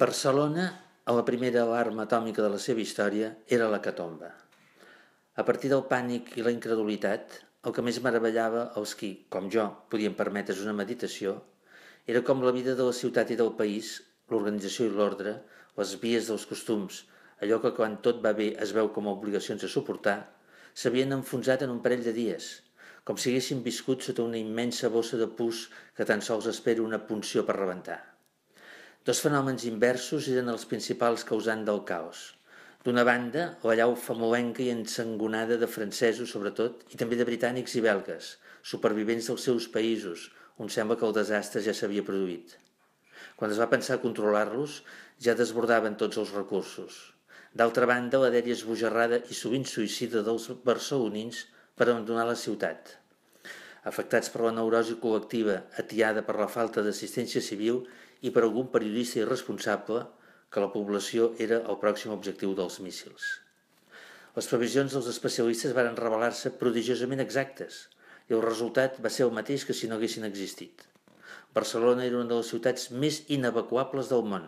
Barcelona, a la primera alarma atòmica de la seva història, era la catomba. A partir del pànic i la incredulitat, el que més meravellava els qui, com jo, podien permetre's una meditació, era com la vida de la ciutat i del país, l'organització i l'ordre, les vies dels costums, allò que quan tot va bé es veu com a obligacions a suportar, s'havien enfonsat en un parell de dies, com si haguessin viscut sota una immensa bossa de pus que tan sols espera una punció per rebentar. Dos fenòmens inversos eren els principals causants del caos. D'una banda, la llau famolenca i ensangonada de francesos, sobretot, i també de britànics i belgues, supervivents dels seus països, on sembla que el desastre ja s'havia produït. Quan es va pensar controlar-los, ja desbordaven tots els recursos. D'altra banda, la dèria esbojarrada i sovint suïcida dels barcelonins per abandonar la ciutat afectats per la neurosi col·lectiva atiada per la falta d'assistència civil i per algun periodista irresponsable que la població era el pròxim objectiu dels míssils. Les previsions dels especialistes varen revelar-se prodigiosament exactes i el resultat va ser el mateix que si no haguessin existit. Barcelona era una de les ciutats més inevacuables del món.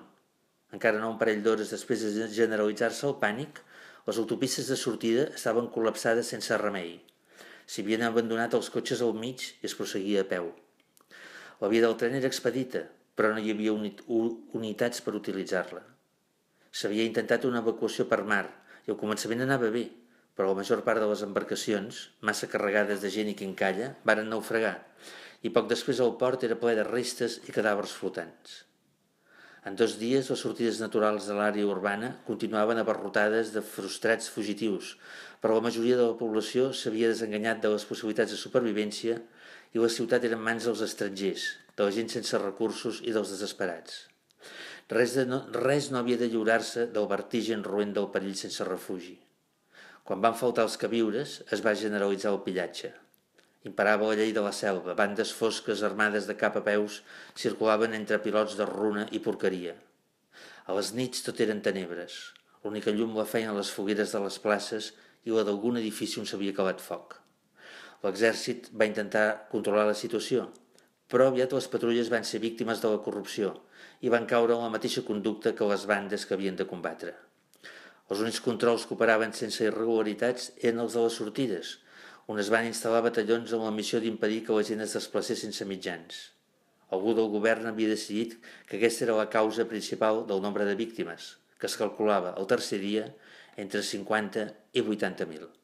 Encara no un parell d'hores després de generalitzar-se el pànic, les autopistes de sortida estaven col·lapsades sense remei – S'havien abandonat els cotxes al mig i es prosseguia a peu. La via del tren era expedita, però no hi havia unit unitats per utilitzar-la. S'havia intentat una evacuació per mar i al començament anava bé, però la major part de les embarcacions, massa carregades de gent i quincalla, varen naufragar i poc després el port era ple de restes i cadàvers flotants. En dos dies, les sortides naturals de l'àrea urbana continuaven abarrotades de frustrats fugitius, però la majoria de la població s'havia desenganyat de les possibilitats de supervivència i la ciutat era en mans dels estrangers, de la gent sense recursos i dels desesperats. Res, de no, res no havia de lliurar-se del vertigen roent del perill sense refugi. Quan van faltar els queviures, es va generalitzar el pillatge. Imparava la llei de la selva, bandes fosques armades de cap a peus circulaven entre pilots de runa i porqueria. A les nits tot eren tenebres. L'única llum la feien les fogueres de les places i la d'algun edifici on s'havia acabat foc. L'exèrcit va intentar controlar la situació, però aviat les patrulles van ser víctimes de la corrupció i van caure en la mateixa conducta que les bandes que havien de combatre. Els únics controls que operaven sense irregularitats eren els de les sortides, on es van instal·lar batallons amb la missió d'impedir que la gent es desplacés sense mitjans. Algú del govern havia decidit que aquesta era la causa principal del nombre de víctimes, que es calculava el tercer dia entre 50 i 80.000.